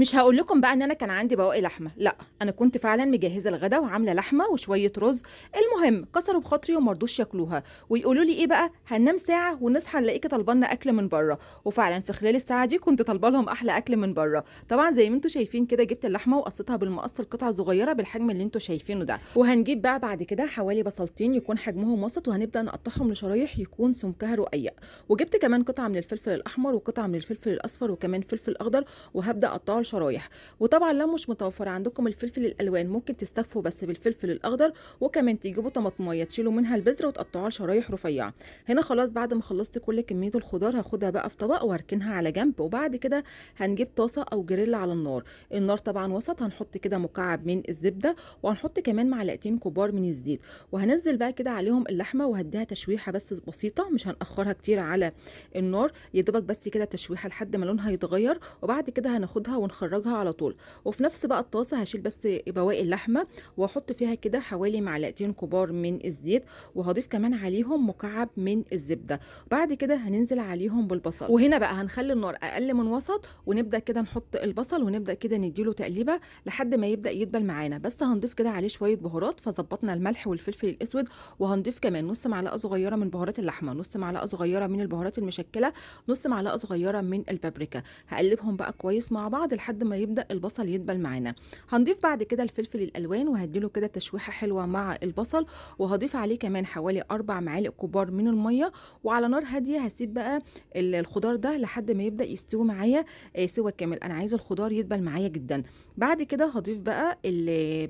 مش هقول لكم بقى ان انا كان عندي بواقي لحمه لا انا كنت فعلا مجهزه الغدا وعامله لحمه وشويه رز المهم كسروا بخاطري وما رضوش ياكلوها ويقولوا لي ايه بقى هننام ساعه ونصحى نلاقيك طالبانا اكل من بره وفعلا في خلال الساعه دي كنت طالبه لهم احلى اكل من بره طبعا زي ما انتم شايفين كده جبت اللحمه وقصيتها بالمقص القطع صغيره بالحجم اللي انتم شايفينه ده وهنجيب بقى بعد كده حوالي بصلتين يكون حجمهم وسط وهنبدا نقطعهم لشرايح يكون سمكها رقيق وجبت كمان قطعه من الفلفل الاحمر وقطعه من الفلفل الاصفر وكمان فلفل اخضر وهبدا اقطعه شرايح وطبعا لو مش متوفر عندكم الفلفل الالوان ممكن تستخفوا بس بالفلفل الاخضر وكمان تجيبوا طماطميه تشيلوا منها البذره وتقطعوها شرايح رفيعه هنا خلاص بعد ما خلصت كل كميه الخضار هاخدها بقى في طبق واركنها على جنب وبعد كده هنجيب طاسه او جريل على النار النار طبعا وسط هنحط كده مكعب من الزبده وهنحط كمان معلقتين كبار من الزيت وهنزل بقى كده عليهم اللحمه وهديها تشويحه بس بسيطه مش هنأخرها كتير على النار يا بس كده تشويحه لحد ما لونها يتغير وبعد كده هناخدها ونخرجها على طول وفي نفس بقى الطاسه هشيل بس بواقي اللحمه واحط فيها كده حوالي معلقتين كبار من الزيت وهضيف كمان عليهم مكعب من الزبده بعد كده هننزل عليهم بالبصل وهنا بقى هنخلي النار اقل من وسط ونبدا كده نحط البصل ونبدا كده نديله تقليبه لحد ما يبدا يدبل معانا بس هنضيف كده عليه شويه بهارات فظبطنا الملح والفلفل الاسود وهنضيف كمان نص معلقه صغيره من بهارات اللحمه نص معلقه صغيره من البهارات المشكله نص معلقه صغيره من البابريكا هقلبهم بقى كويس مع بعض لحد ما يبدا البصل يدبل معانا هنضيف بعد كده الفلفل الالوان وهديله كده تشويحه حلوه مع البصل وهضيف عليه كمان حوالي اربع معالق كبار من الميه وعلى نار هاديه هسيب بقى الخضار ده لحد ما يبدا يستوي معايا آه، سوى كامل انا عايزه الخضار يدبل معايا جدا بعد كده هضيف بقى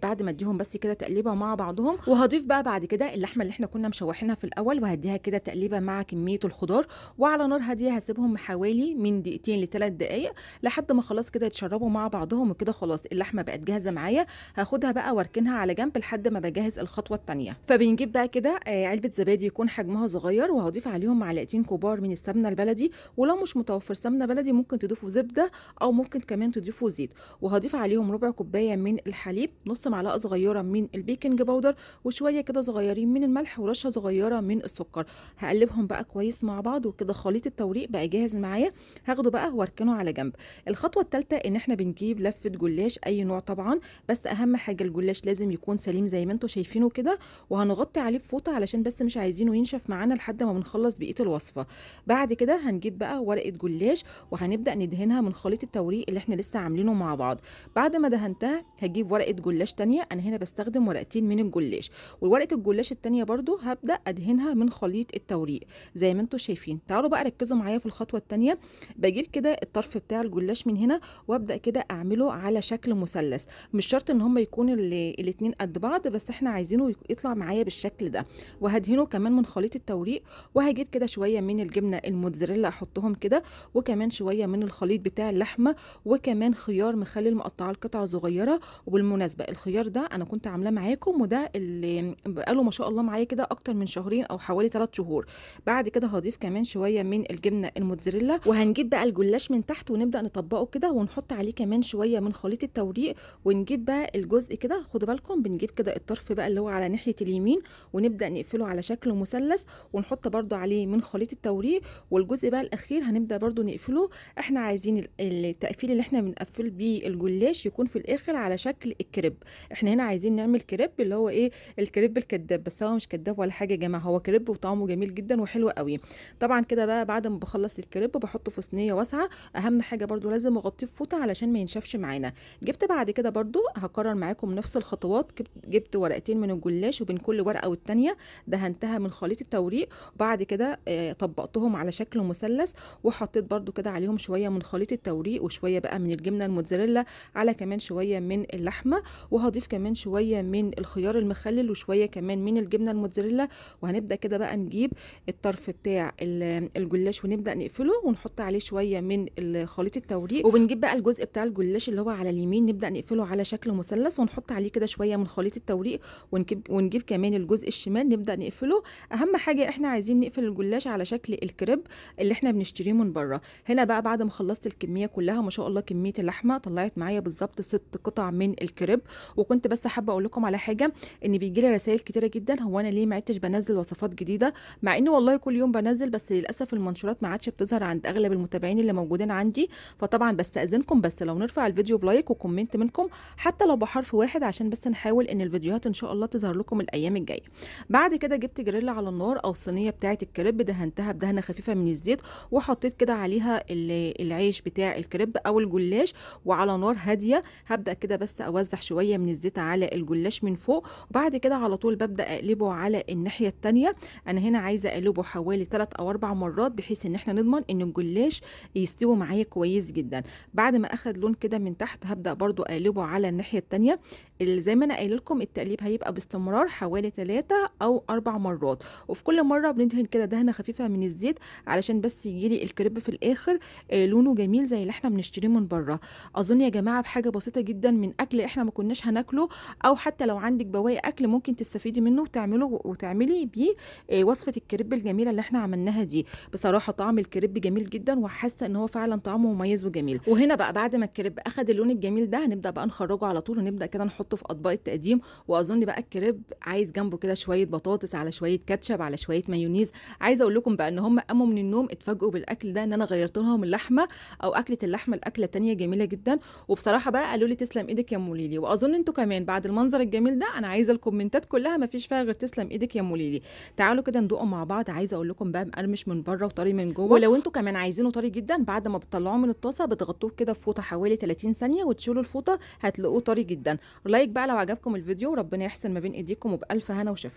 بعد ما اديهم بس كده تقليبه مع بعضهم وهضيف بقى بعد كده اللحمه اللي احنا كنا مشوحينها في الاول وهديها كده تقليبه مع كميه الخضار وعلى نار هاديه هسيبهم حوالي من دقيقتين لثلاث دقائق لحد ما خلاص كده يتشربوا مع بعضهم وكده خلاص اللحمه بقت جاهزه معايا هاخدها بقى واركنها على جنب لحد ما بجهز الخطوه الثانيه فبنجيب بقى كده آه، علبه زبادي يكون حجمها صغير وهضيف عليهم معلقتين كبار من السمنه البلدي ولو مش متوفر سمنه بلدي ممكن تضيفوا زبده او ممكن كمان تضيفوا زيت وهضيف عليهم ربع كوبايه من الحليب نص معلقه صغيره من البيكنج باودر وشويه كده صغيرين من الملح ورشه صغيره من السكر هقلبهم بقى كويس مع بعض وكده خليط التوريق بقى جاهز معايا هاخده بقى واركنه على جنب الخطوه الثالثه ان احنا بنجيب لفه جلاش اي نوع طبعا بس اهم حاجه الجلاش لازم يكون سليم زي ما انتم شايفينه كده وهنغطي عليه بفوطه علشان بس مش عايزينه ينشف معانا لحد ما بنخلص بقيه الوصفه بعد كده هنجيب بقى ورقه جلاش وهنبدا ندهنها من خليط التوريق اللي احنا لسه عاملينه مع بعض بعد ما دهنتها هجيب ورقه جلاش ثانيه انا هنا بستخدم ورقتين من الجلاش وورقه الجلاش الثانيه برده هبدا ادهنها من خليط التوريق زي ما انتم شايفين تعالوا بقى ركزوا معايا في الخطوه الثانيه بجيب كده الطرف بتاع الجلاش من هنا وابدا كده اعمله على شكل مثلث مش شرط ان هم يكونوا الاتنين قد بعض بس احنا عايزينه يطلع معايا بالشكل ده وهدهنه كمان من خليط التوريق وهجيب كده شويه من الجبنه الموتزاريلا احطهم كده وكمان شويه من الخليط بتاع اللحمه وكمان خيار مخلل مقطعه لقطع صغيره وبالمناسبه الخيار ده انا كنت عاملاه معاكم وده اللي بقاله ما شاء الله معايا كده اكتر من شهرين او حوالي 3 شهور بعد كده هضيف كمان شويه من الجبنه الموتزاريلا وهنجيب بقى الجلاش من تحت ونبدا نطبقه كده ونحط نحط عليه كمان شويه من خليط التوريق ونجيب بقى الجزء كده خدوا بالكم بنجيب كده الطرف بقى اللي هو على ناحيه اليمين ونبدا نقفله على شكل مثلث ونحط برده عليه من خليط التوريق والجزء بقى الاخير هنبدا برده نقفله احنا عايزين التقفيل اللي احنا بنقفل بيه الجلاش يكون في الاخر على شكل الكريب احنا هنا عايزين نعمل كريب اللي هو ايه الكريب الكداب بس هو مش كداب ولا حاجه يا جماعه هو كريب وطعمه جميل جدا وحلو قوي طبعا كده بقى بعد ما بخلص الكريب بحطه في صينيه واسعه اهم حاجه برده لازم اغطيه بفوطه علشان ما ينشفش معانا جبت بعد كده برضو هكرر معاكم نفس الخطوات جبت ورقتين من الجلاش وبين كل ورقة والتانية دهنتها من خليط التوريق وبعد كده آه، طبقتهم على شكل مثلث وحطيت برضو كده عليهم شوية من خليط التوريق وشوية بقى من الجبنة الموتزاريلا على كمان شوية من اللحمة وهضيف كمان شوية من الخيار المخلل وشوية كمان من الجبنة الموتزاريلا وهنبدأ كده بقى نجيب الطرف بتاع الجلاش ونبدأ نقفله ونحط عليه شوية من خليط التوريق وبنجيب بقى الجزء بتاع الجلاش اللي هو على اليمين نبدا نقفله على شكل مثلث ونحط عليه كده شويه من خليط التوريق ونجيب ونجيب كمان الجزء الشمال نبدا نقفله اهم حاجه احنا عايزين نقفل الجلاش على شكل الكريب اللي احنا بنشتريه من بره هنا بقى بعد ما خلصت الكميه كلها ما شاء الله كميه اللحمه طلعت معايا بالظبط ست قطع من الكريب وكنت بس حابه اقول لكم على حاجه ان بيجي لي رسائل كتيره جدا هو انا ليه ما عدتش بنزل وصفات جديده مع ان والله كل يوم بنزل بس للاسف المنشورات ما عادش بتظهر عند اغلب المتابعين اللي موجودين عندي فطبعا بستاذنكم منكم بس لو نرفع الفيديو بلايك وكومنت منكم حتى لو بحرف واحد عشان بس نحاول ان الفيديوهات ان شاء الله تظهر لكم الايام الجايه بعد كده جبت جريل على النار او صينيه بتاعه الكريب دهنتها بدهنه خفيفه من الزيت وحطيت كده عليها العيش بتاع الكريب او الجلاش وعلى نار هاديه هبدا كده بس اوزع شويه من الزيت على الجلاش من فوق وبعد كده على طول ببدا اقلبه على الناحيه الثانيه انا هنا عايزه اقلبه حوالي 3 او 4 مرات بحيث ان احنا نضمن ان الجلاش يستوي معايا كويس جدا بعد ما اخد لون كده من تحت هبدا برضو اقلبه على الناحيه التانية زي ما انا قايله لكم التقليب هيبقى باستمرار حوالي 3 او 4 مرات وفي كل مره بندهن كده دهنه خفيفه من الزيت علشان بس يجيلي الكريب في الاخر آه، لونه جميل زي اللي احنا بنشتريه من بره اظن يا جماعه بحاجه بسيطه جدا من اكل احنا ما كناش هناكله او حتى لو عندك بواقي اكل ممكن تستفيدي منه وتعمله وتعملي بيه آه، وصفه الكريب الجميله اللي احنا عملناها دي بصراحه طعم الكريب جميل جدا وحاسه ان هو فعلا طعمه مميز وجميل وهنا بقى بقى بعد ما الكريب اخد اللون الجميل ده هنبدا بقى نخرجه على طول ونبدا كده نحطه في اطباق التقديم واظن بقى الكريب عايز جنبه كده شويه بطاطس على شويه كاتشب على شويه مايونيز عايزه اقول لكم بقى ان هم قاموا من النوم اتفاجئوا بالاكل ده ان انا غيرت لهم اللحمه او اكله اللحمه لاكله ثانيه جميله جدا وبصراحه بقى قالوا لي تسلم ايدك يا ام ليلي واظن انتوا كمان بعد المنظر الجميل ده انا عايزه الكومنتات كلها ما فيش فيها غير تسلم ايدك يا ام ليلي تعالوا كده ندوقه مع بعض عايزه اقول لكم بقى مقرمش من بره وطري من جوه ولو انتوا كمان عايزينه طري جدا بعد ما بتطلعوه من الطاسه بتغطوه كده فوطه حوالي 30 ثانيه وتشيلوا الفوطه هتلاقوه طري جدا لايك بقى لو عجبكم الفيديو وربنا يحسن ما بين ايديكم وبالف هنا وشفا